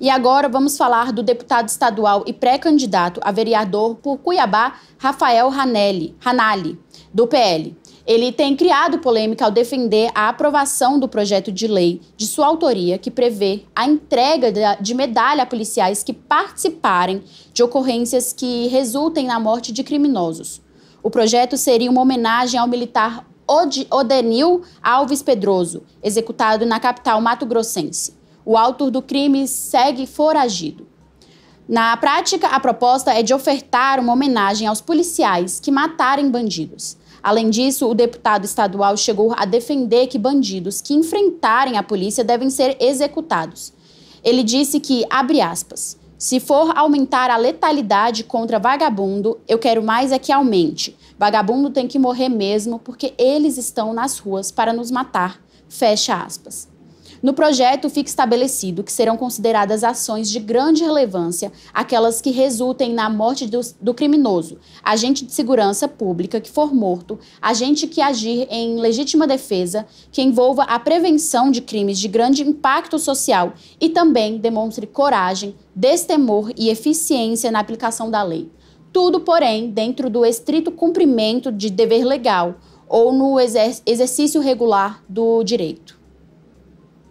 E agora vamos falar do deputado estadual e pré-candidato a vereador por Cuiabá, Rafael Ranelli, Ranali, do PL. Ele tem criado polêmica ao defender a aprovação do projeto de lei de sua autoria que prevê a entrega de medalha a policiais que participarem de ocorrências que resultem na morte de criminosos. O projeto seria uma homenagem ao militar Odenil Alves Pedroso, executado na capital mato-grossense. O autor do crime segue foragido. Na prática, a proposta é de ofertar uma homenagem aos policiais que matarem bandidos. Além disso, o deputado estadual chegou a defender que bandidos que enfrentarem a polícia devem ser executados. Ele disse que, abre aspas, se for aumentar a letalidade contra vagabundo, eu quero mais é que aumente. Vagabundo tem que morrer mesmo porque eles estão nas ruas para nos matar. Fecha aspas. No projeto fica estabelecido que serão consideradas ações de grande relevância aquelas que resultem na morte do, do criminoso, agente de segurança pública que for morto, agente que agir em legítima defesa, que envolva a prevenção de crimes de grande impacto social e também demonstre coragem, destemor e eficiência na aplicação da lei. Tudo, porém, dentro do estrito cumprimento de dever legal ou no exercício regular do direito.